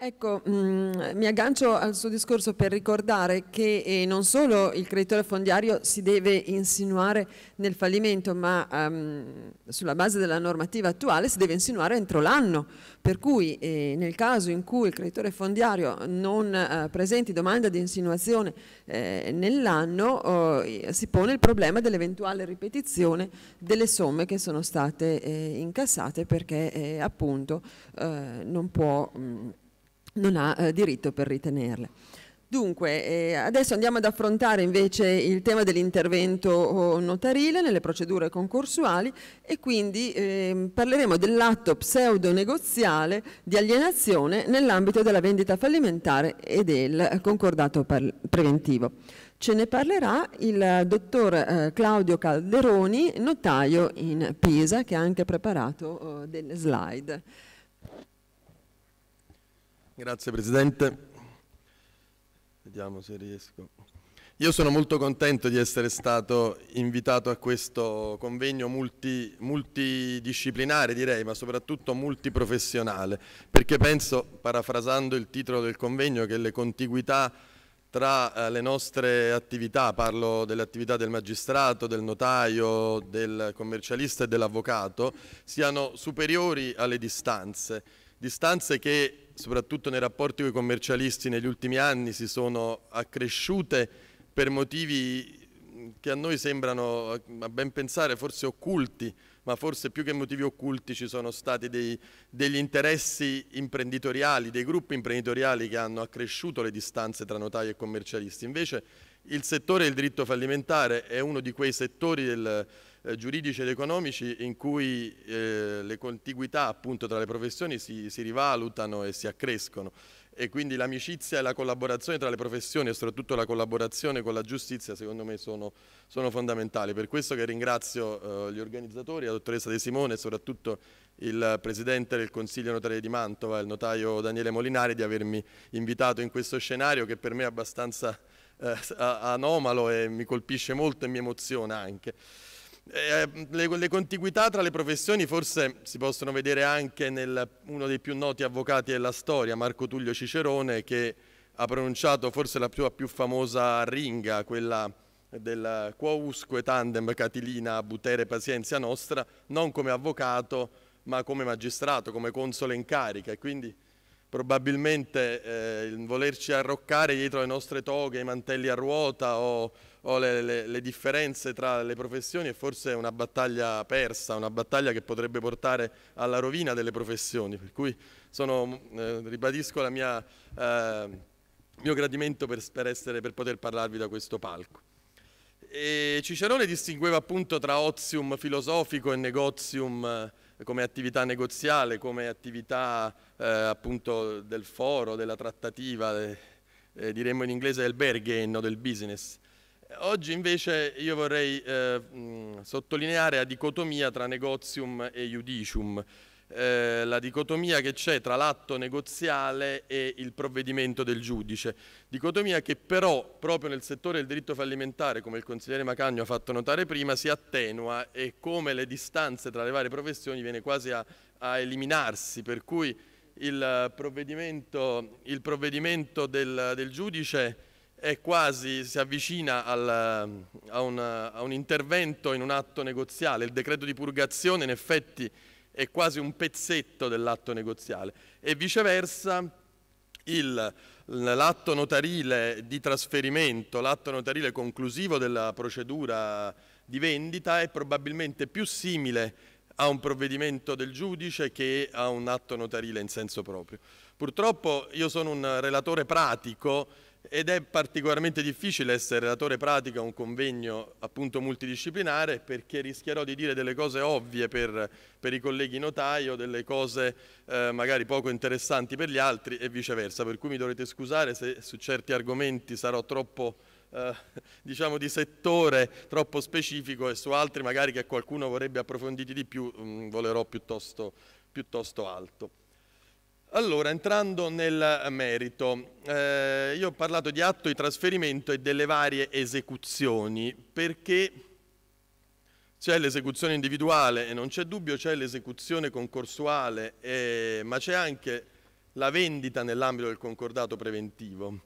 Ecco, mh, mm, mi aggancio al suo discorso per ricordare che eh, non solo il creditore fondiario si deve insinuare nel fallimento, ma um, sulla base della normativa attuale si deve insinuare entro l'anno, per cui eh, nel caso in cui il creditore fondiario non eh, presenti domanda di insinuazione eh, nell'anno oh, eh, si pone il problema dell'eventuale ripetizione delle somme che sono state eh, incassate perché appunto non può... Mh, mm, non ha eh, diritto per ritenerle. Dunque, eh, adesso andiamo ad affrontare invece il tema dell'intervento eh, notarile nelle procedure concorsuali e quindi eh, parleremo dell'atto pseudo-negoziale di alienazione nell'ambito della vendita fallimentare e del concordato preventivo. Ce ne parlerà il dottor eh, Claudio Calderoni, notaio in Pisa, che ha anche preparato eh, delle slide. Grazie Presidente. Vediamo se riesco. Io sono molto contento di essere stato invitato a questo convegno multi, multidisciplinare, direi, ma soprattutto multiprofessionale, perché penso, parafrasando il titolo del convegno, che le contiguità tra eh, le nostre attività, parlo delle attività del magistrato, del notaio, del commercialista e dell'avvocato, siano superiori alle distanze, distanze che soprattutto nei rapporti con i commercialisti negli ultimi anni si sono accresciute per motivi che a noi sembrano, a ben pensare, forse occulti, ma forse più che motivi occulti ci sono stati dei, degli interessi imprenditoriali, dei gruppi imprenditoriali che hanno accresciuto le distanze tra notai e commercialisti. Invece il settore del diritto fallimentare è uno di quei settori del, eh, giuridici ed economici in cui eh, le contiguità appunto tra le professioni si, si rivalutano e si accrescono e quindi l'amicizia e la collaborazione tra le professioni e soprattutto la collaborazione con la giustizia secondo me sono, sono fondamentali. Per questo che ringrazio eh, gli organizzatori, la dottoressa De Simone e soprattutto il Presidente del Consiglio Notariale di Mantova, il notaio Daniele Molinari, di avermi invitato in questo scenario che per me è abbastanza eh, anomalo e mi colpisce molto e mi emoziona anche. Eh, le, le, contiguità tra le professioni forse si possono vedere anche nel uno dei più noti avvocati della storia, Marco Tullio Cicerone, che ha pronunciato forse la più, la più famosa ringa, quella del quousque tandem Catilina Butere Pazienza Nostra, non come avvocato ma come magistrato, come console in carica e quindi probabilmente eh, volerci arroccare dietro le nostre toghe, i mantelli a ruota o o le, le, le differenze tra le professioni è forse una battaglia persa, una battaglia che potrebbe portare alla rovina delle professioni, per cui sono, eh, ribadisco il eh, mio gradimento per, per, essere, per poter parlarvi da questo palco. E Cicerone distingueva appunto tra ozium filosofico e negozium eh, come attività negoziale, come attività eh, appunto del foro, della trattativa, eh, eh diremmo in inglese del bargain o del business. Oggi invece io vorrei eh, sottolineare la dicotomia tra negozium e judicium, eh, la dicotomia che c'è tra l'atto negoziale e il provvedimento del giudice, dicotomia che però proprio nel settore del diritto fallimentare, come il consigliere Macagno ha fatto notare prima, si attenua e come le distanze tra le varie professioni viene quasi a, a eliminarsi, per cui il provvedimento, il provvedimento del, del giudice è quasi, si avvicina al, a, un, a, un, intervento in un atto negoziale. Il decreto di purgazione in effetti è quasi un pezzetto dell'atto negoziale e viceversa l'atto notarile di trasferimento, l'atto notarile conclusivo della procedura di vendita è probabilmente più simile a un provvedimento del giudice che a un atto notarile in senso proprio. Purtroppo io sono un relatore pratico ed è particolarmente difficile essere relatore pratico a un convegno appunto multidisciplinare perché rischierò di dire delle cose ovvie per, per i colleghi notai o delle cose eh, magari poco interessanti per gli altri e viceversa, per cui mi dovrete scusare se su certi argomenti sarò troppo eh, diciamo di settore troppo specifico e su altri magari che qualcuno vorrebbe approfonditi di più mh, mm, volerò piuttosto, piuttosto alto. Allora, entrando nel merito, eh, io ho parlato di atto di trasferimento e delle varie esecuzioni, perché c'è l'esecuzione individuale e non c'è dubbio, c'è l'esecuzione concorsuale, e, ma c'è anche la vendita nell'ambito del concordato preventivo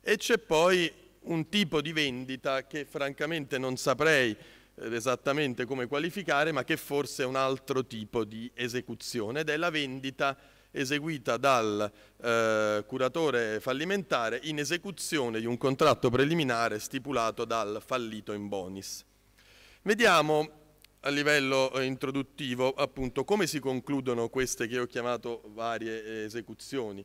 e c'è poi un tipo di vendita che francamente non saprei eh, esattamente come qualificare, ma che forse è un altro tipo di esecuzione ed è la vendita eseguita dal eh, curatore fallimentare in esecuzione di un contratto preliminare stipulato dal fallito in bonis. Vediamo a livello eh, introduttivo appunto come si concludono queste che ho chiamato varie esecuzioni.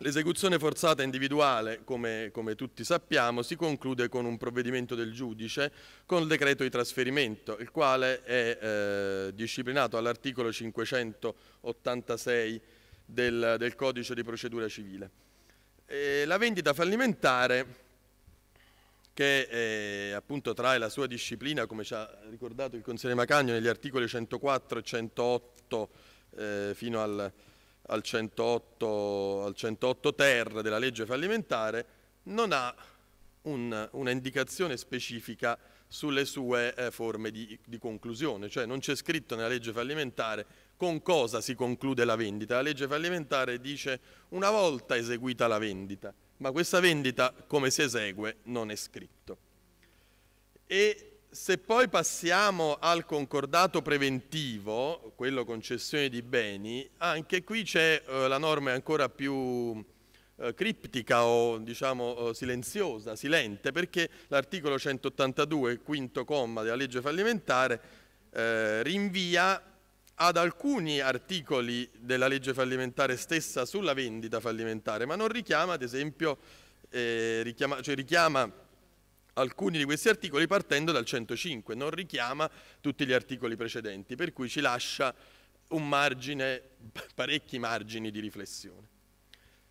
L'esecuzione forzata individuale, come, come, tutti sappiamo, si conclude con un provvedimento del giudice con il decreto di trasferimento, il quale è eh, disciplinato all'articolo 586 del, del, codice di procedura civile. E la vendita fallimentare, che eh, appunto trae la sua disciplina, come ci ha ricordato il consigliere Macagno, negli articoli 104 e 108 eh, fino al al 108, al 108 ter della legge fallimentare, non ha una indicazione specifica sulle sue eh, forme di, di, conclusione, cioè non c'è scritto nella legge fallimentare con cosa si conclude la vendita. La legge fallimentare dice una volta eseguita la vendita, ma questa vendita come si esegue non è scritto. E se poi passiamo al concordato preventivo, quello concessione di beni, anche qui c'è eh, la norma è ancora più eh, criptica o diciamo eh, silenziosa, silente, perché l'articolo 182, quinto comma della legge fallimentare, eh, rinvia ad alcuni articoli della legge fallimentare stessa sulla vendita fallimentare, ma non richiama, ad esempio, eh, richiama, cioè richiama alcuni di questi articoli partendo dal 105, non richiama tutti gli articoli precedenti, per cui ci lascia un margine, parecchi margini di riflessione.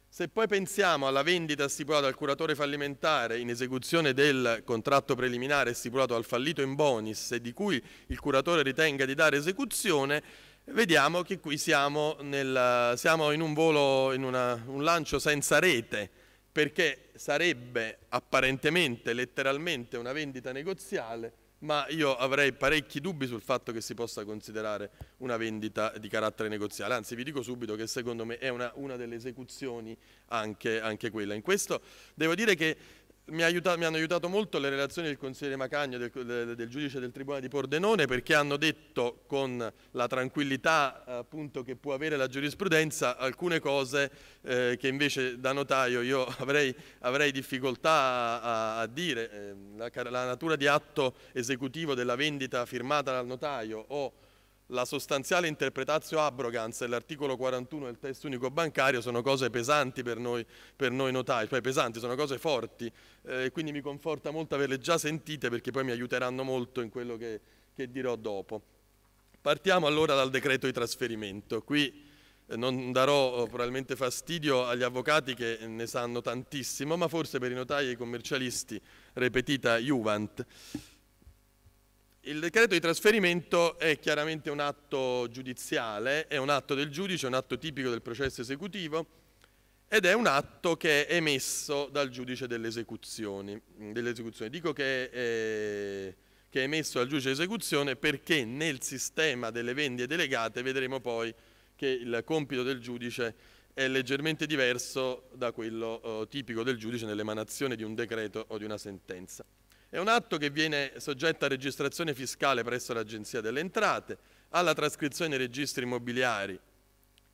Se poi pensiamo alla vendita stipulata al curatore fallimentare in esecuzione del contratto preliminare stipulato al fallito in bonus e di cui il curatore ritenga di dare esecuzione, vediamo che qui siamo, nel, siamo in un volo, in una, un lancio senza rete, perché sarebbe apparentemente, letteralmente una vendita negoziale, ma io avrei parecchi dubbi sul fatto che si possa considerare una vendita di carattere negoziale, anzi vi dico subito che secondo me è una, una delle esecuzioni anche, anche, quella. In questo devo dire che mi, aiuta, mi, hanno aiutato molto le relazioni del consigliere Macagno, del, del, del, giudice del Tribunale di Pordenone, perché hanno detto con la tranquillità appunto, che può avere la giurisprudenza alcune cose eh, che invece da notaio io avrei, avrei difficoltà a, a dire. Ehm, la, la natura di atto esecutivo della vendita firmata dal notaio o la sostanziale interpretazione abrogans e l'articolo 41 del testo unico bancario sono cose pesanti per noi, per noi notai, cioè pesanti, sono cose forti, eh, quindi mi conforta molto averle già sentite perché poi mi aiuteranno molto in quello che, che dirò dopo. Partiamo allora dal decreto di trasferimento. Qui eh, non darò eh, probabilmente fastidio agli avvocati che ne sanno tantissimo, ma forse per i notai e i commercialisti, repetita Juvent. Il decreto di trasferimento è chiaramente un atto giudiziale, è un atto del giudice, è un atto tipico del processo esecutivo ed è un atto che è emesso dal giudice delle esecuzioni. Mm, Dell Dico che è, che è emesso dal giudice dell'esecuzione perché nel sistema delle vendite delegate vedremo poi che il compito del giudice è leggermente diverso da quello eh, tipico del giudice nell'emanazione di un decreto o di una sentenza. È un atto che viene soggetto a registrazione fiscale presso l'Agenzia delle Entrate, alla trascrizione nei registri immobiliari,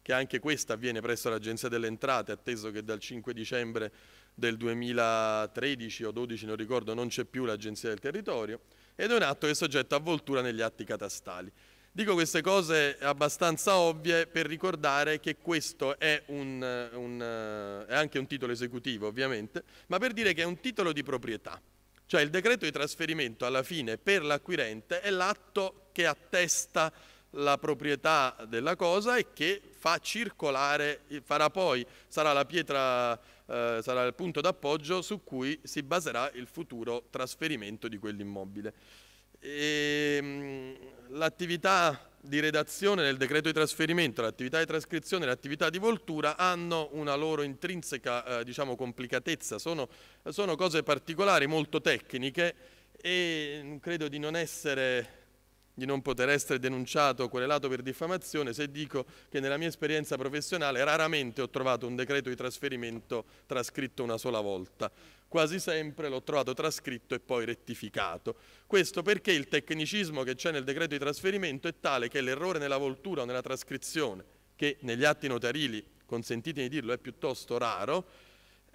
che anche questa avviene presso l'Agenzia delle Entrate, atteso che dal 5 dicembre del 2013 o 12, non ricordo, non c'è più l'Agenzia del Territorio, ed è un atto che è soggetto a voltura negli atti catastali. Dico queste cose abbastanza ovvie per ricordare che questo è, un, un, eh, è anche un titolo esecutivo ovviamente, ma per dire che è un titolo di proprietà. Cioè il decreto di trasferimento alla fine per l'acquirente è l'atto che attesta la proprietà della cosa e che fa circolare, eh, farà poi, sarà la pietra, eh, sarà il punto d'appoggio su cui si baserà il futuro trasferimento di quell'immobile. Ehm, l'attività di redazione del decreto di trasferimento, l'attività di trascrizione e l'attività di voltura hanno una loro intrinseca eh, diciamo, complicatezza, sono, sono, cose particolari, molto tecniche e mm, credo di non, essere, di non poter essere denunciato o querelato per diffamazione se dico che nella mia esperienza professionale raramente ho trovato un decreto di trasferimento trascritto una sola volta quasi sempre l'ho trovato trascritto e poi rettificato. Questo perché il tecnicismo che c'è nel decreto di trasferimento è tale che l'errore nella voltura o nella trascrizione, che negli atti notarili, consentitemi di dirlo, è piuttosto raro,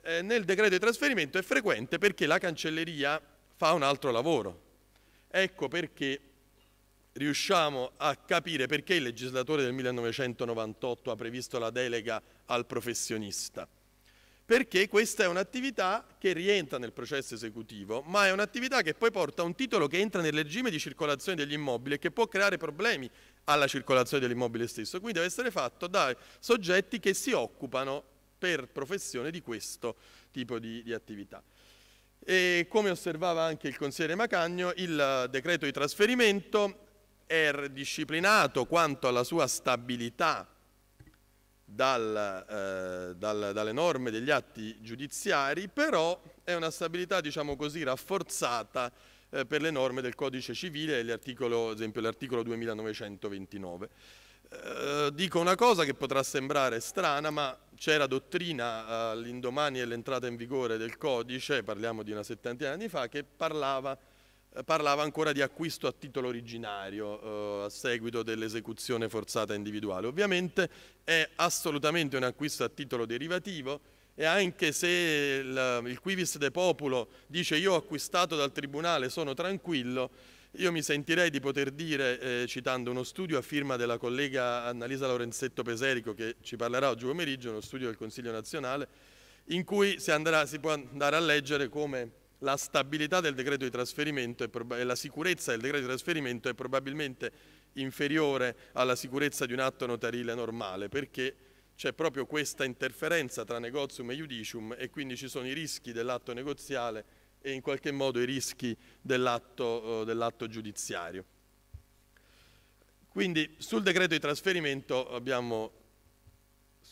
eh, nel decreto di trasferimento è frequente perché la cancelleria fa un altro lavoro. Ecco perché riusciamo a capire perché il legislatore del 1998 ha previsto la delega al professionista perché questa è un'attività che rientra nel processo esecutivo, ma è un'attività che poi porta a un titolo che entra nel regime di circolazione degli immobili e che può creare problemi alla circolazione dell'immobile stesso, quindi deve essere fatto da soggetti che si occupano per professione di questo tipo di, di attività. E come osservava anche il consigliere Macagno, il decreto di trasferimento è disciplinato quanto alla sua stabilità dal, eh, dal, dalle norme degli atti giudiziari, però è una stabilità, diciamo così, rafforzata eh, per le norme del Codice Civile, ad esempio l'articolo 2929. Eh, dico una cosa che potrà sembrare strana, ma c'era dottrina eh, all'indomani dell'entrata in vigore del Codice, parliamo di una settantina di anni fa, che parlava parlava ancora di acquisto a titolo originario eh, a seguito dell'esecuzione forzata individuale. Ovviamente è assolutamente un acquisto a titolo derivativo e anche se il, il quivis de populo dice io ho acquistato dal tribunale, sono tranquillo, io mi sentirei di poter dire, eh, citando uno studio a firma della collega Annalisa Lorenzetto Peserico che ci parlerà oggi pomeriggio, uno studio del Consiglio nazionale, in cui si, andrà, si può andare a leggere come la stabilità del decreto di trasferimento e la sicurezza del decreto di trasferimento è probabilmente inferiore alla sicurezza di un atto notarile normale perché c'è proprio questa interferenza tra negozium e judicium e quindi ci sono i rischi dell'atto negoziale e in qualche modo i rischi dell'atto eh, dell giudiziario. Quindi sul decreto di trasferimento abbiamo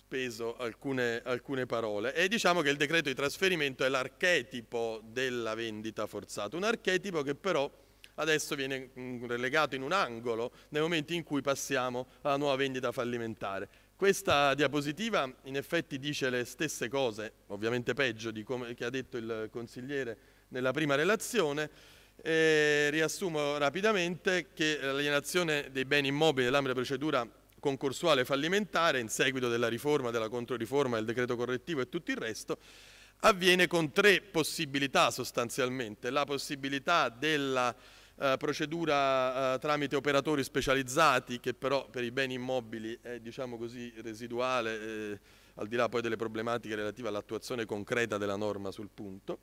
speso alcune, alcune, parole e diciamo che il decreto di trasferimento è l'archetipo della vendita forzata, un archetipo che però adesso viene mm, relegato in un angolo nei momenti in cui passiamo alla nuova vendita fallimentare. Questa diapositiva in effetti dice le stesse cose, ovviamente peggio di come ha detto il consigliere nella prima relazione, e riassumo rapidamente che l'alienazione dei beni immobili dell'ambito della procedura concorsuale fallimentare in seguito della riforma, della controriforma, del decreto correttivo e tutto il resto, avviene con tre possibilità sostanzialmente. La possibilità della eh, procedura eh, tramite operatori specializzati che però per i beni immobili è diciamo così residuale, eh, al di là poi delle problematiche relative all'attuazione concreta della norma sul punto.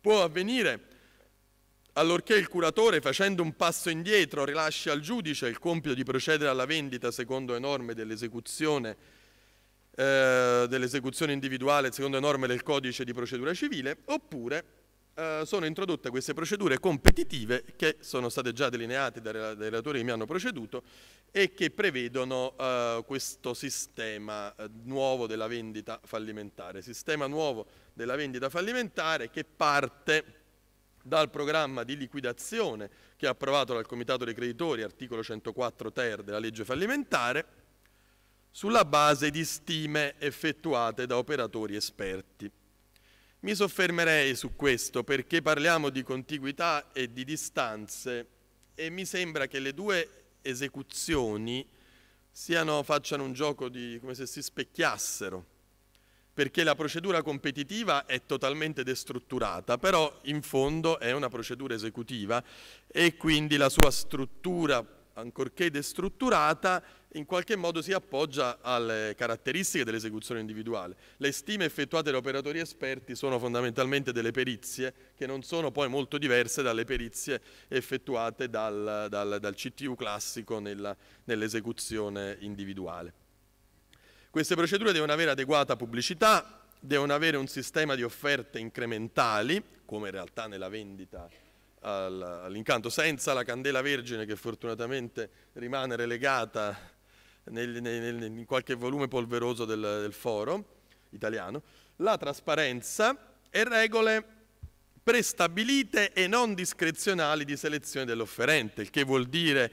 Può avvenire allorché il curatore, facendo un passo indietro, rilascia al giudice il compito di procedere alla vendita secondo le norme dell'esecuzione, eh, dell'esecuzione individuale, secondo le norme del codice di procedura civile, oppure eh, sono introdotte queste procedure competitive che sono state già delineate dai, relatori che mi hanno preceduto e che prevedono eh, questo sistema eh, nuovo della vendita fallimentare, sistema nuovo della vendita fallimentare che parte dal programma di liquidazione che è approvato dal Comitato dei Creditori, articolo 104 ter della legge fallimentare, sulla base di stime effettuate da operatori esperti. Mi soffermerei su questo perché parliamo di contiguità e di distanze e mi sembra che le due esecuzioni siano, facciano un gioco di, come se si specchiassero perché la procedura competitiva è totalmente destrutturata, però in fondo è una procedura esecutiva e quindi la sua struttura, ancorché destrutturata, in qualche modo si appoggia alle caratteristiche dell'esecuzione individuale. Le stime effettuate da operatori esperti sono fondamentalmente delle perizie che non sono poi molto diverse dalle perizie effettuate dal, dal, dal CTU classico nell'esecuzione individuale. Queste procedure devono avere adeguata pubblicità, devono avere un sistema di offerte incrementali, come in realtà nella vendita all'incanto, senza la candela vergine che fortunatamente rimane relegata nel, nel, nel, in qualche volume polveroso del, del foro italiano, la trasparenza e regole prestabilite e non discrezionali di selezione dell'offerente, il che vuol dire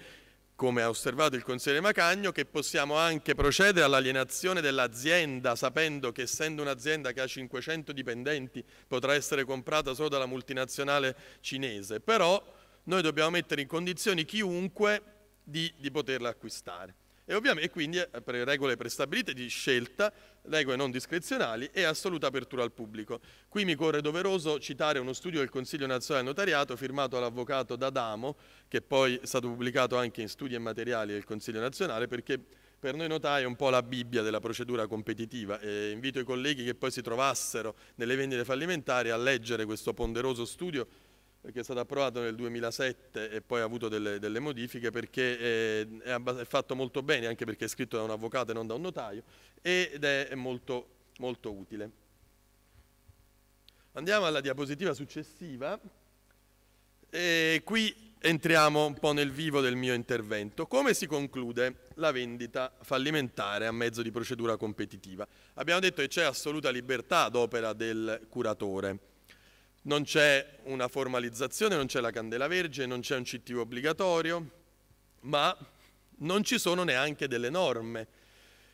come ha osservato il consigliere Macagno, che possiamo anche procedere all'alienazione dell'azienda sapendo che essendo un'azienda che ha 500 dipendenti potrà essere comprata solo dalla multinazionale cinese, però noi dobbiamo mettere in condizioni chiunque di, di poterla acquistare. E, e quindi eh, regole prestabilite di scelta, regole non discrezionali e assoluta apertura al pubblico. Qui mi corre doveroso citare uno studio del Consiglio Nazionale Notariato firmato dall'avvocato D'Adamo, che poi è stato pubblicato anche in studi e materiali del Consiglio Nazionale, perché per noi notai è un po' la Bibbia della procedura competitiva e invito i colleghi che poi si trovassero nelle vendite fallimentari a leggere questo ponderoso studio perché è stato approvato nel 2007 e poi ha avuto delle, delle modifiche perché eh, è, è, fatto molto bene, anche perché è scritto da un avvocato e non da un notaio, ed è molto, molto utile. Andiamo alla diapositiva successiva e qui entriamo un po' nel vivo del mio intervento. Come si conclude la vendita fallimentare a mezzo di procedura competitiva? Abbiamo detto che c'è assoluta libertà d'opera del curatore non c'è una formalizzazione, non c'è la candela vergine, non c'è un CTU obbligatorio, ma non ci sono neanche delle norme.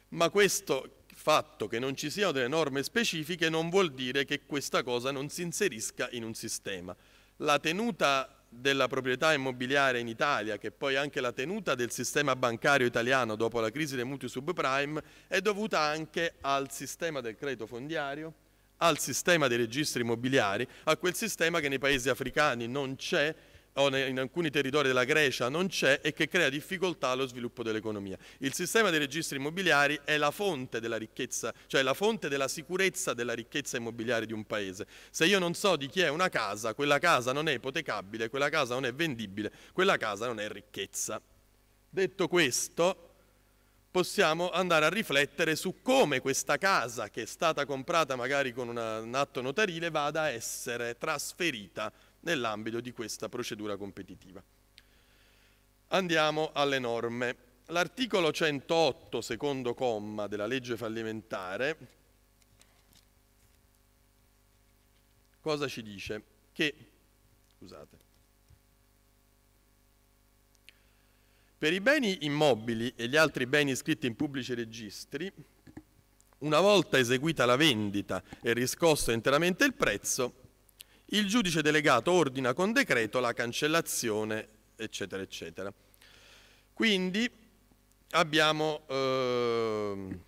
Ma questo fatto che non ci siano delle norme specifiche non vuol dire che questa cosa non si inserisca in un sistema. La tenuta della proprietà immobiliare in Italia, che poi anche la tenuta del sistema bancario italiano dopo la crisi dei mutui subprime, è dovuta anche al sistema del credito fondiario, al sistema dei registri immobiliari, a quel sistema che nei paesi africani non c'è o in alcuni territori della Grecia non c'è e che crea difficoltà allo sviluppo dell'economia. Il sistema dei registri immobiliari è la fonte della ricchezza, cioè la fonte della sicurezza della ricchezza immobiliare di un paese. Se io non so di chi è una casa, quella casa non è ipotecabile, quella casa non è vendibile, quella casa non è ricchezza. Detto questo, possiamo andare a riflettere su come questa casa, che è stata comprata magari con una, un atto notarile, vada a essere trasferita nell'ambito di questa procedura competitiva. Andiamo alle norme. L'articolo 108, secondo comma, della legge fallimentare, cosa ci dice? Che, scusate, Per i beni immobili e gli altri beni iscritti in pubblici registri, una volta eseguita la vendita e riscosso interamente il prezzo, il giudice delegato ordina con decreto la cancellazione, eccetera, eccetera. Quindi abbiamo, eh,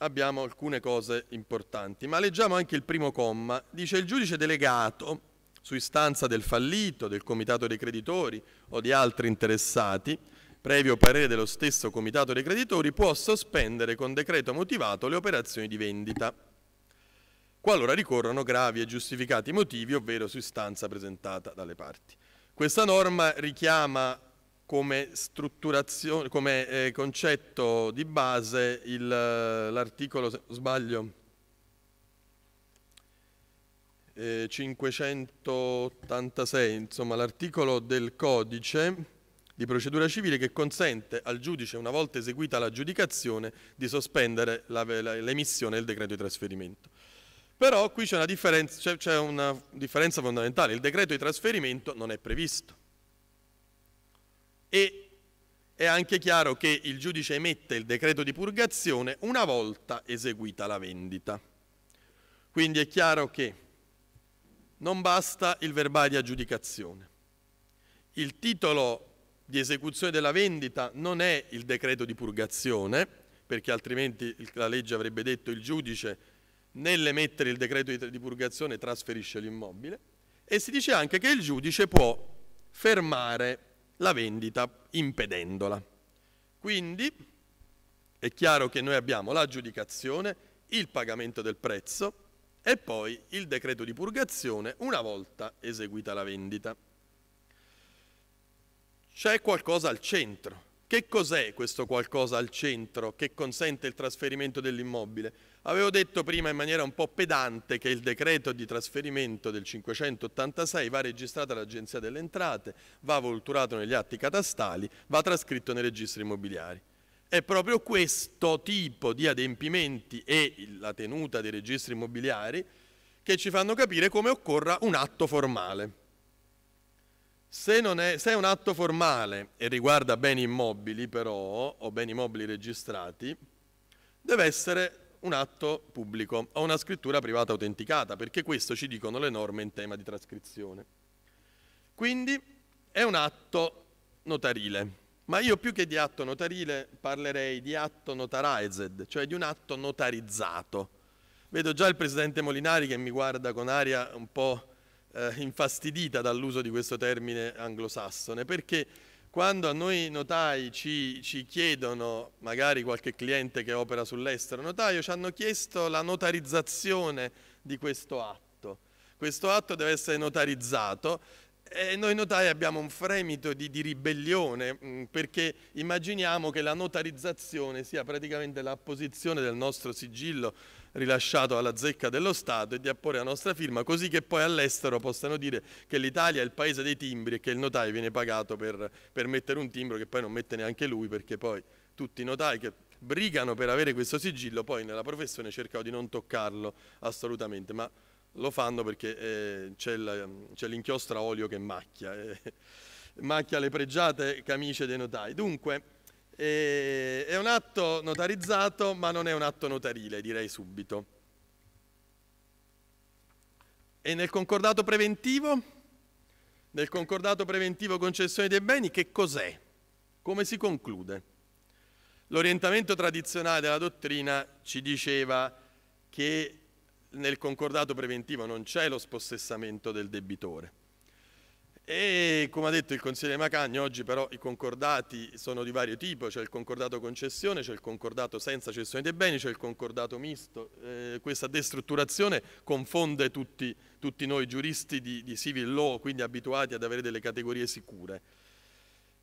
abbiamo alcune cose importanti, ma leggiamo anche il primo comma. Dice il giudice delegato, su istanza del fallito, del comitato dei creditori o di altri interessati, previo parere dello stesso Comitato dei Creditori, può sospendere con decreto motivato le operazioni di vendita, qualora ricorrono gravi e giustificati motivi, ovvero su istanza presentata dalle parti. Questa norma richiama come, come eh, concetto di base eh, l'articolo, sbaglio, eh, 586, insomma l'articolo del codice di procedura civile che consente al giudice, una volta eseguita l'aggiudicazione, di sospendere l'emissione del decreto di trasferimento. Però qui c'è una, una, differenza fondamentale, il decreto di trasferimento non è previsto e è anche chiaro che il giudice emette il decreto di purgazione una volta eseguita la vendita. Quindi è chiaro che non basta il verbale di aggiudicazione. Il titolo di esecuzione della vendita non è il decreto di purgazione, perché altrimenti la legge avrebbe detto il giudice nell'emettere il decreto di purgazione trasferisce l'immobile e si dice anche che il giudice può fermare la vendita impedendola. Quindi è chiaro che noi abbiamo l'aggiudicazione, il pagamento del prezzo e poi il decreto di purgazione una volta eseguita la vendita c'è qualcosa al centro. Che cos'è questo qualcosa al centro che consente il trasferimento dell'immobile? Avevo detto prima in maniera un po' pedante che il decreto di trasferimento del 586 va registrato all'Agenzia delle Entrate, va volturato negli atti catastali, va trascritto nei registri immobiliari. È proprio questo tipo di adempimenti e la tenuta dei registri immobiliari che ci fanno capire come occorra un atto formale. Se è, se è un atto formale e riguarda beni immobili però, o beni immobili registrati, deve essere un atto pubblico o una scrittura privata autenticata, perché questo ci dicono le norme in tema di trascrizione. Quindi è un atto notarile, ma io più che di atto notarile parlerei di atto notarized, cioè di un atto notarizzato. Vedo già il presidente Molinari che mi guarda con aria un po' eh, infastidita dall'uso di questo termine anglosassone, perché quando a noi notai ci, ci, chiedono, magari qualche cliente che opera sull'estero, notaio, ci hanno chiesto la notarizzazione di questo atto. Questo atto deve essere notarizzato e noi notai abbiamo un fremito di, di ribellione mm, perché immaginiamo che la notarizzazione sia praticamente l'apposizione del nostro sigillo rilasciato alla zecca dello Stato e di apporre la nostra firma, così che poi all'estero possano dire che l'Italia è il paese dei timbri e che il notaio viene pagato per, per mettere un timbro che poi non mette neanche lui perché poi tutti i notai che brigano per avere questo sigillo poi nella professione cercano di non toccarlo assolutamente. Ma lo fanno perché eh, c'è l'inchiostra olio che macchia, eh, macchia le pregiate camicie dei notai. Dunque, eh, è un atto notarizzato, ma non è un atto notarile, direi subito. E nel concordato preventivo? Nel concordato preventivo concessione dei beni, che cos'è? Come si conclude? L'orientamento tradizionale della dottrina ci diceva che nel concordato preventivo non c'è lo spossessamento del debitore. E come ha detto il consigliere Macagni, oggi però i concordati sono di vario tipo, c'è il concordato concessione, c'è il concordato senza cessione dei beni, c'è il concordato misto. Eh, questa destrutturazione confonde tutti, tutti noi giuristi di, di, civil law, quindi abituati ad avere delle categorie sicure.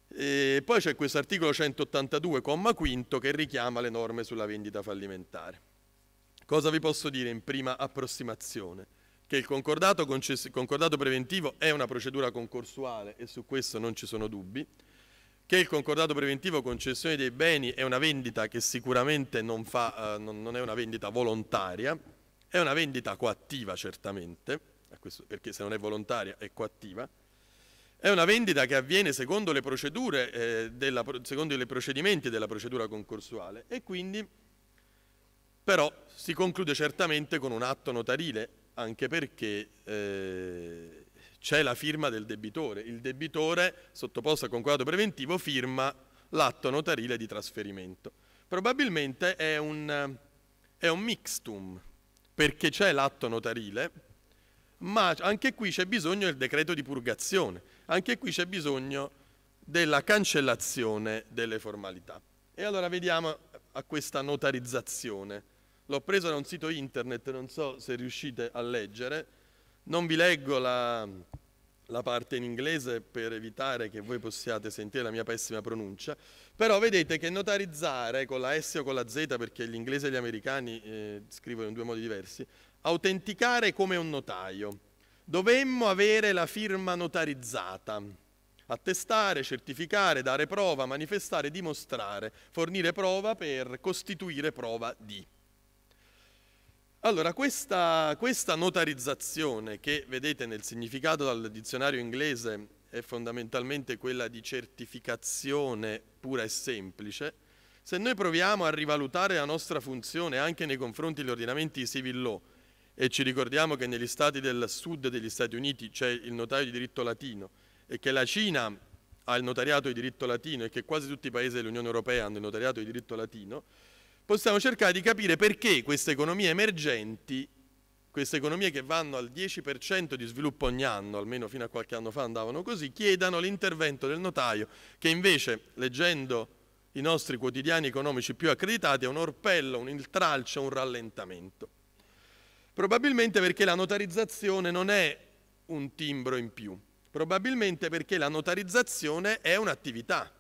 E poi c'è questo articolo 182,5 che richiama le norme sulla vendita fallimentare. Cosa vi posso dire in prima approssimazione? Che il concordato, concordato, preventivo è una procedura concorsuale e su questo non ci sono dubbi, che il concordato preventivo concessione dei beni è una vendita che sicuramente non, fa, eh, non, non è una vendita volontaria, è una vendita coattiva certamente, questo, perché se non è volontaria è coattiva, è una vendita che avviene secondo, le procedure, eh, della, secondo i procedimenti della procedura concorsuale e quindi però si conclude certamente con un atto notarile, anche perché eh, c'è la firma del debitore. Il debitore, sottoposto a concordato preventivo, firma l'atto notarile di trasferimento. Probabilmente è un, è un mixtum, perché c'è l'atto notarile, ma anche qui c'è bisogno del decreto di purgazione, anche qui c'è bisogno della cancellazione delle formalità. E allora vediamo a questa notarizzazione. L'ho preso da un sito internet, non so se riuscite a leggere. Non vi leggo la, la parte in inglese per evitare che voi possiate sentire la mia pessima pronuncia, però vedete che notarizzare con la S o con la Z, perché gli inglesi e gli americani eh, scrivono in due modi diversi, autenticare come un notaio. Dovemmo avere la firma notarizzata, attestare, certificare, dare prova, manifestare, dimostrare, fornire prova per costituire prova di. Allora, questa, questa, notarizzazione, che vedete nel significato dal dizionario inglese, è fondamentalmente quella di certificazione pura e semplice, se noi proviamo a rivalutare la nostra funzione anche nei confronti degli ordinamenti di civil law, e ci ricordiamo che negli stati del sud degli Stati Uniti c'è il notaio di diritto latino e che la Cina ha il notariato di diritto latino e che quasi tutti i paesi dell'Unione Europea hanno il notariato di diritto latino, possiamo cercare di capire perché queste economie emergenti, queste economie che vanno al 10% di sviluppo ogni anno, almeno fino a qualche anno fa andavano così, chiedano l'intervento del notaio che invece, leggendo i nostri quotidiani economici più accreditati, è un orpello, un intralcio, un rallentamento. Probabilmente perché la notarizzazione non è un timbro in più, probabilmente perché la notarizzazione è un'attività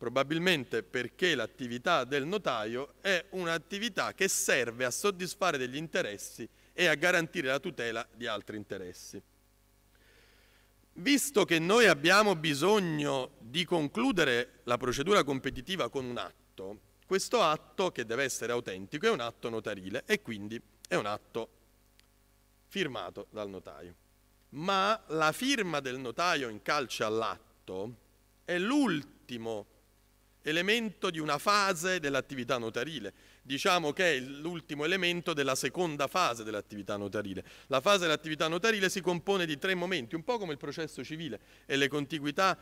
probabilmente perché l'attività del notaio è un'attività che serve a soddisfare degli interessi e a garantire la tutela di altri interessi. Visto che noi abbiamo bisogno di concludere la procedura competitiva con un atto, questo atto che deve essere autentico è un atto notarile e quindi è un atto firmato dal notaio. Ma la firma del notaio in calce all'atto è l'ultimo elemento di una fase dell'attività notarile. Diciamo che è l'ultimo elemento della seconda fase dell'attività notarile. La fase dell'attività notarile si compone di tre momenti, un po' come il processo civile e le contiguità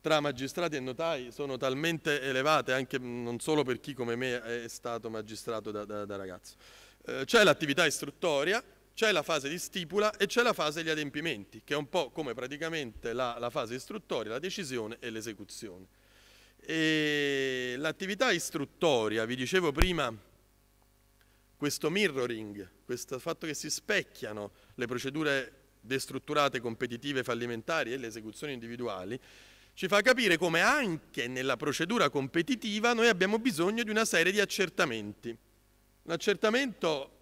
tra magistrati e notai sono talmente elevate, anche non solo per chi come me è stato magistrato da, da, da ragazzo. Eh, c'è l'attività istruttoria, c'è la fase di stipula e c'è la fase degli adempimenti, che è un po' come praticamente la, la fase istruttoria, la decisione e l'esecuzione l'attività istruttoria, vi dicevo prima, questo mirroring, questo fatto che si specchiano le procedure destrutturate, competitive, fallimentari e le esecuzioni individuali, ci fa capire come anche nella procedura competitiva noi abbiamo bisogno di una serie di accertamenti. Un accertamento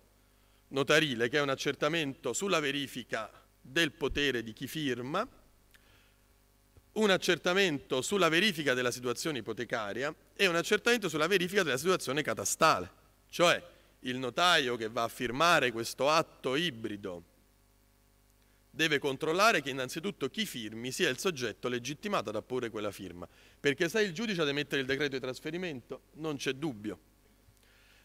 notarile, che è un accertamento sulla verifica del potere di chi firma, un accertamento sulla verifica della situazione ipotecaria e un accertamento sulla verifica della situazione catastale, cioè il notaio che va a firmare questo atto ibrido deve controllare che innanzitutto chi firmi sia il soggetto legittimato ad apporre quella firma, perché se il giudice ad emettere il decreto di trasferimento non c'è dubbio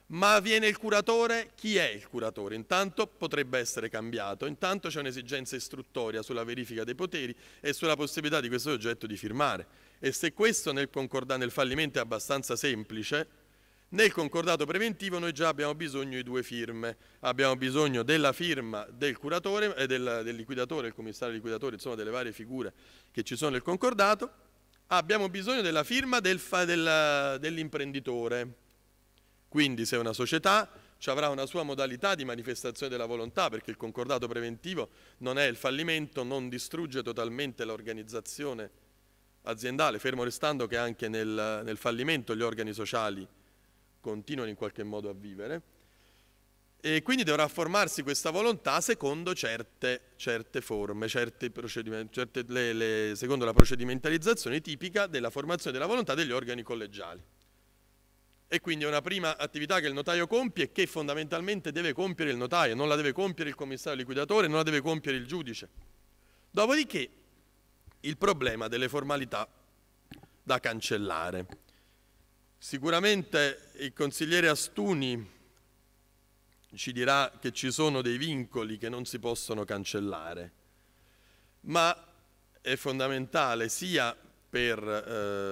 ma viene il curatore, chi è il curatore? Intanto potrebbe essere cambiato, intanto c'è un'esigenza istruttoria sulla verifica dei poteri e sulla possibilità di questo soggetto di firmare. E se questo nel, nel fallimento è abbastanza semplice, nel concordato preventivo noi già abbiamo bisogno di due firme, abbiamo bisogno della firma del curatore e del, del liquidatore, il commissario liquidatore, insomma delle varie figure che ci sono nel concordato, abbiamo bisogno della firma del, dell'imprenditore quindi se una società ci avrà una sua modalità di manifestazione della volontà, perché il concordato preventivo non è il fallimento, non distrugge totalmente l'organizzazione aziendale, fermo restando che anche nel, nel, fallimento gli organi sociali continuano in qualche modo a vivere. E quindi dovrà formarsi questa volontà secondo certe, certe forme, certe certe, le, le, secondo la procedimentalizzazione tipica della formazione della volontà degli organi collegiali. E quindi è una prima attività che il notaio compie e che fondamentalmente deve compiere il notaio, non la deve compiere il commissario liquidatore, non la deve compiere il giudice. Dopodiché il problema delle formalità da cancellare. Sicuramente il consigliere Astuni ci dirà che ci sono dei vincoli che non si possono cancellare, ma è fondamentale sia per,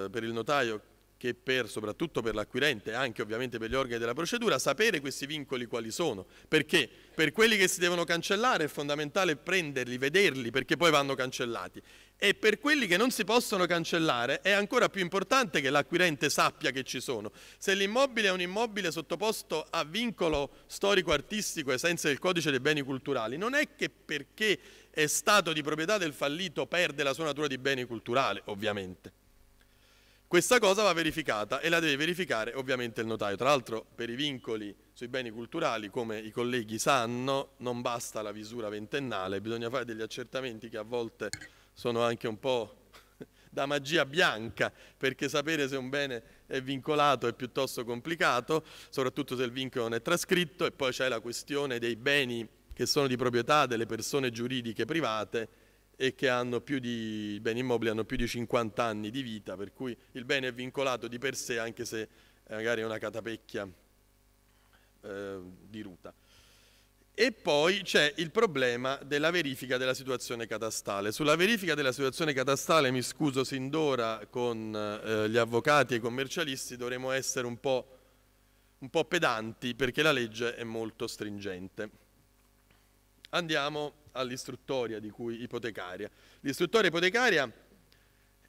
eh, per il notaio che per, soprattutto per l'acquirente e anche ovviamente per gli organi della procedura, sapere questi vincoli quali sono. Perché? Per quelli che si devono cancellare è fondamentale prenderli, vederli, perché poi vanno cancellati. E per quelli che non si possono cancellare è ancora più importante che l'acquirente sappia che ci sono. Se l'immobile è un immobile sottoposto a vincolo storico-artistico ai sensi del codice dei beni culturali, non è che perché è stato di proprietà del fallito perde la sua natura di bene culturale, ovviamente. Questa cosa va verificata e la deve verificare ovviamente il notaio. Tra l'altro per i vincoli sui beni culturali, come i colleghi sanno, non basta la visura ventennale, bisogna fare degli accertamenti che a volte sono anche un po' da magia bianca, perché sapere se un bene è vincolato è piuttosto complicato, soprattutto se il vincolo non è trascritto, e poi c'è la questione dei beni che sono di proprietà delle persone giuridiche private, e che hanno più di, i beni immobili hanno più di 50 anni di vita, per cui il bene è vincolato di per sé anche se magari è una catapecchia eh, di ruta. E poi c'è il problema della verifica della situazione catastale. Sulla verifica della situazione catastale, mi scuso sin d'ora con eh, gli avvocati e i commercialisti, dovremo essere un po', un po' pedanti perché la legge è molto stringente. Andiamo all'istruttoria di cui ipotecaria. L'istruttoria ipotecaria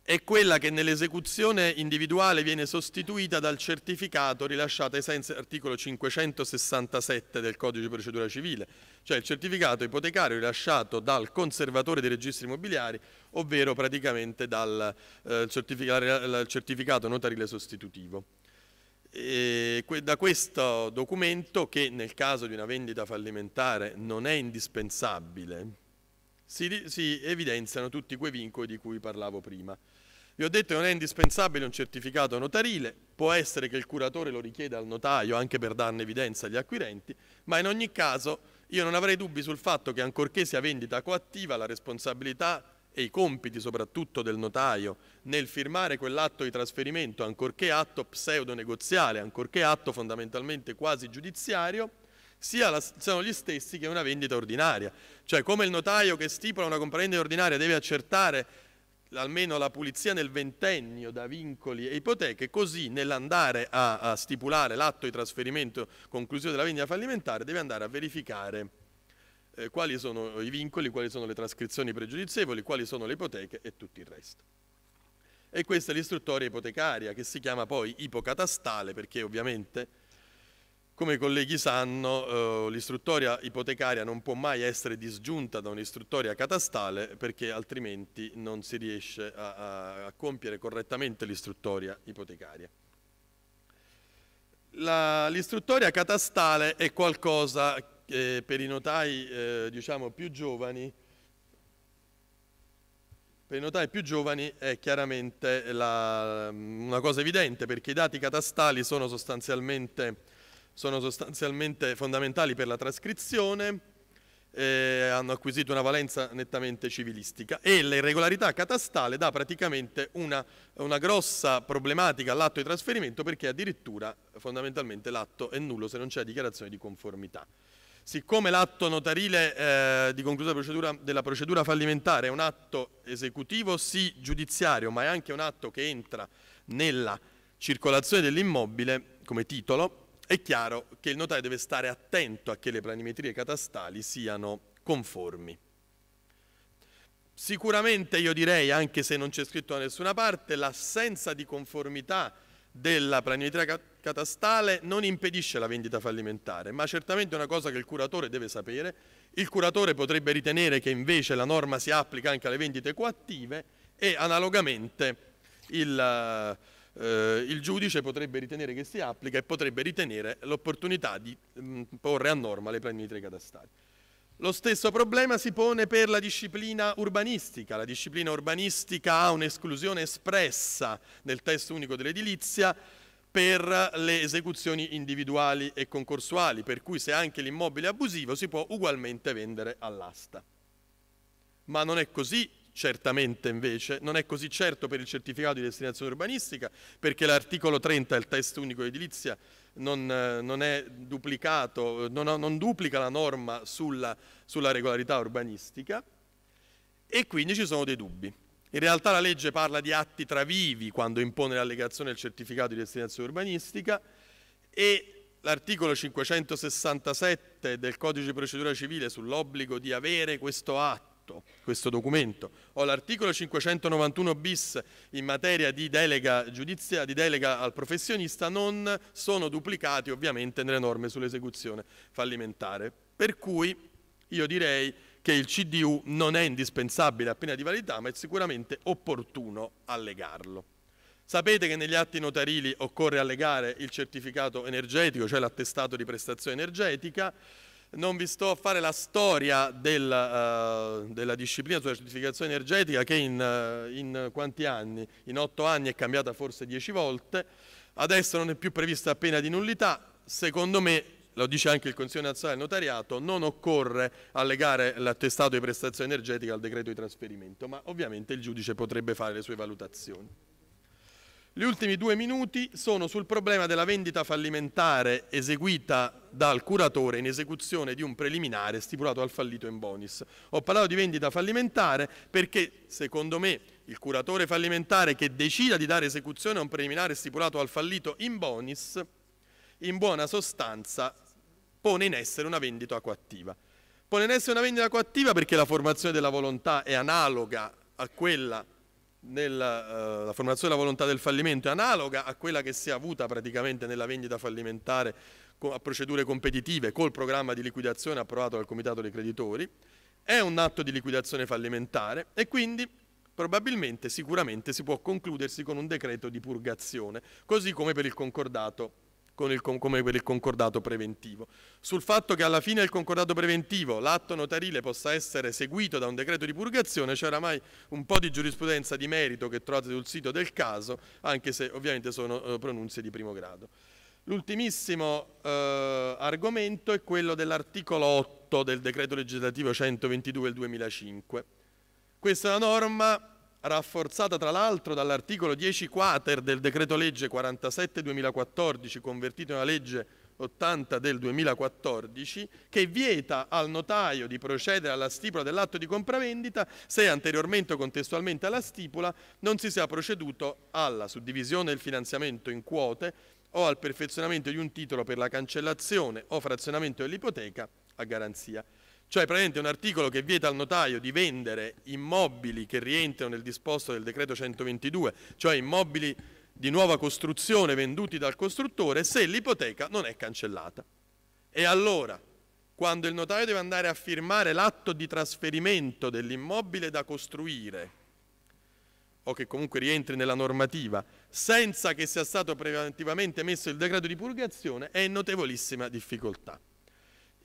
è quella che nell'esecuzione individuale viene sostituita dal certificato rilasciato ai sensi dell'articolo 567 del codice di procedura civile, cioè il certificato ipotecario rilasciato dal conservatore dei registri immobiliari, ovvero praticamente dal eh, certificato notarile sostitutivo. Eh, da questo documento, che nel caso di una vendita fallimentare non è indispensabile, si, si evidenziano tutti quei vincoli di cui parlavo prima. Vi ho detto che non è indispensabile un certificato notarile, può essere che il curatore lo richieda al notaio anche per darne evidenza agli acquirenti, ma in ogni caso io non avrei dubbi sul fatto che ancorché sia vendita coattiva la responsabilità e i compiti soprattutto del notaio nel firmare quell'atto di trasferimento, ancorché atto pseudo-negoziale, ancorché atto fondamentalmente quasi giudiziario, la, siano gli stessi che una vendita ordinaria. Cioè come il notaio che stipula una compravendita ordinaria deve accertare almeno la pulizia nel ventennio da vincoli e ipoteche, così nell'andare a, a stipulare l'atto di trasferimento conclusivo della vendita fallimentare deve andare a verificare eh, quali sono i vincoli, quali sono le trascrizioni pregiudizievoli, quali sono le ipoteche e tutto il resto. E questa è l'istruttoria ipotecaria che si chiama poi ipocatastale perché ovviamente, come i colleghi sanno, eh, l'istruttoria ipotecaria non può mai essere disgiunta da un'istruttoria catastale perché altrimenti non si riesce a, a compiere correttamente l'istruttoria ipotecaria. l'istruttoria catastale è qualcosa che per i notai eh, diciamo, più giovani per i notai più giovani è chiaramente la, una cosa evidente perché i dati catastali sono sostanzialmente, sono sostanzialmente fondamentali per la trascrizione, eh, hanno acquisito una valenza nettamente civilistica e l'irregolarità catastale dà praticamente una, una grossa problematica all'atto di trasferimento perché addirittura fondamentalmente l'atto è nullo se non c'è dichiarazione di conformità. Siccome l'atto notarile eh, di conclusa procedura, della procedura fallimentare è un atto esecutivo, sì giudiziario, ma è anche un atto che entra nella circolazione dell'immobile come titolo, è chiaro che il notaio deve stare attento a che le planimetrie catastali siano conformi. Sicuramente io direi, anche se non c'è scritto da nessuna parte, l'assenza di conformità della planimetria catastale catastale non impedisce la vendita fallimentare, ma certamente è una cosa che il curatore deve sapere. Il curatore potrebbe ritenere che invece la norma si applica anche alle vendite coattive e analogamente il, eh, il giudice potrebbe ritenere che si applica e potrebbe ritenere l'opportunità di mh, mm, porre a norma le planimetrie catastali. Lo stesso problema si pone per la disciplina urbanistica. La disciplina urbanistica ha un'esclusione espressa nel testo unico dell'edilizia per le esecuzioni individuali e concorsuali, per cui se anche l'immobile è abusivo si può ugualmente vendere all'asta. Ma non è così certamente invece, non è così certo per il certificato di destinazione urbanistica, perché l'articolo 30 del testo unico edilizia non, non, non, non duplica la norma sulla, sulla regolarità urbanistica e quindi ci sono dei dubbi. In realtà la legge parla di atti tra vivi quando impone l'allegazione del certificato di destinazione urbanistica e l'articolo 567 del codice di procedura civile sull'obbligo di avere questo atto questo documento, o l'articolo 591 bis in materia di delega, giudizia, di delega al professionista non sono duplicati ovviamente nelle norme sull'esecuzione fallimentare. Per cui io direi che il CDU non è indispensabile a pena di validità, ma è sicuramente opportuno allegarlo. Sapete che negli atti notarili occorre allegare il certificato energetico, cioè l'attestato di prestazione energetica. Non vi sto a fare la storia del, uh, della disciplina sulla certificazione energetica che in, uh, in quanti anni? In otto anni è cambiata forse dieci volte. Adesso non è più prevista pena di nullità. Secondo me lo dice anche il Consiglio nazionale del notariato, non occorre allegare l'attestato di prestazione energetica al decreto di trasferimento, ma ovviamente il giudice potrebbe fare le sue valutazioni. Gli ultimi due minuti sono sul problema della vendita fallimentare eseguita dal curatore in esecuzione di un preliminare stipulato al fallito in bonus. Ho parlato di vendita fallimentare perché, secondo me, il curatore fallimentare che decida di dare esecuzione a un preliminare stipulato al fallito in bonus, in buona sostanza pone in essere una vendita coattiva. Pone in essere una vendita coattiva perché la formazione della volontà è analoga a quella nella, eh, la formazione della volontà del fallimento è analoga a quella che si è avuta praticamente nella vendita fallimentare a procedure competitive col programma di liquidazione approvato dal Comitato dei Creditori, è un atto di liquidazione fallimentare e quindi probabilmente, sicuramente si può concludersi con un decreto di purgazione, così come per il concordato il, come per il concordato preventivo. Sul fatto che alla fine del concordato preventivo l'atto notarile possa essere seguito da un decreto di purgazione c'è oramai un po' di giurisprudenza di merito che trovate sul sito del caso, anche se ovviamente sono eh, pronunzie di primo grado. L'ultimissimo eh, argomento è quello dell'articolo 8 del decreto legislativo 122 del 2005. Questa è una norma rafforzata tra l'altro dall'articolo 10 quater del decreto legge 47-2014 convertito nella legge 80 del 2014 che vieta al notaio di procedere alla stipula dell'atto di compravendita se anteriormente o contestualmente alla stipula non si sia proceduto alla suddivisione del finanziamento in quote o al perfezionamento di un titolo per la cancellazione o frazionamento dell'ipoteca a garanzia cioè praticamente un articolo che vieta al notaio di vendere immobili che rientrano nel disposto del decreto 122, cioè immobili di nuova costruzione venduti dal costruttore se l'ipoteca non è cancellata. E allora, quando il notaio deve andare a firmare l'atto di trasferimento dell'immobile da costruire, o che comunque rientri nella normativa, senza che sia stato preventivamente messo il decreto di purgazione, è in notevolissima difficoltà.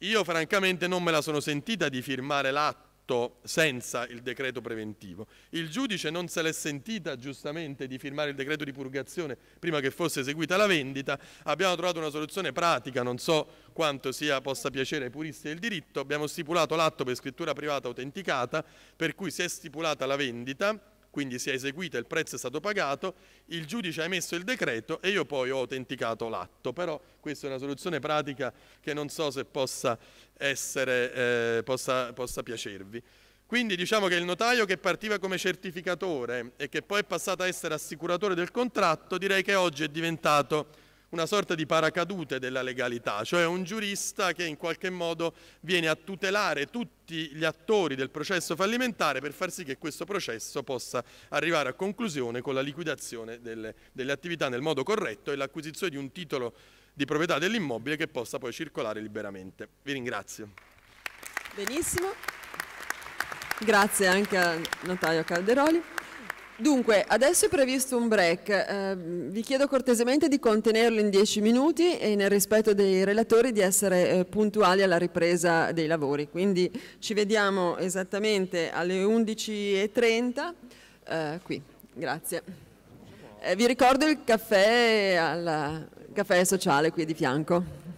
Io francamente non me la sono sentita di firmare l'atto senza il decreto preventivo. Il giudice non se l'è sentita giustamente di firmare il decreto di purgazione prima che fosse eseguita la vendita. Abbiamo trovato una soluzione pratica, non so quanto sia, possa piacere ai puristi del diritto. Abbiamo stipulato l'atto per scrittura privata autenticata, per cui si è stipulata la vendita quindi si è eseguita, il prezzo è stato pagato, il giudice ha emesso il decreto e io poi ho autenticato l'atto, però questa è una soluzione pratica che non so se possa, essere, eh, possa, possa piacervi. Quindi diciamo che il notaio che partiva come certificatore e che poi è passato a essere assicuratore del contratto, direi che oggi è diventato una sorta di paracadute della legalità, cioè un giurista che in qualche modo viene a tutelare tutti gli attori del processo fallimentare per far sì che questo processo possa arrivare a conclusione con la liquidazione delle, delle attività nel modo corretto e l'acquisizione di un titolo di proprietà dell'immobile che possa poi circolare liberamente. Vi ringrazio. Benissimo. Grazie anche a notaio Calderoli. Dunque, adesso è previsto un break. Eh, vi chiedo cortesemente di contenerlo in dieci minuti e nel rispetto dei relatori di essere eh, puntuali alla ripresa dei lavori. Quindi ci vediamo esattamente alle 11.30 eh, qui. Grazie. Eh, vi ricordo il caffè, alla, il caffè sociale qui di fianco.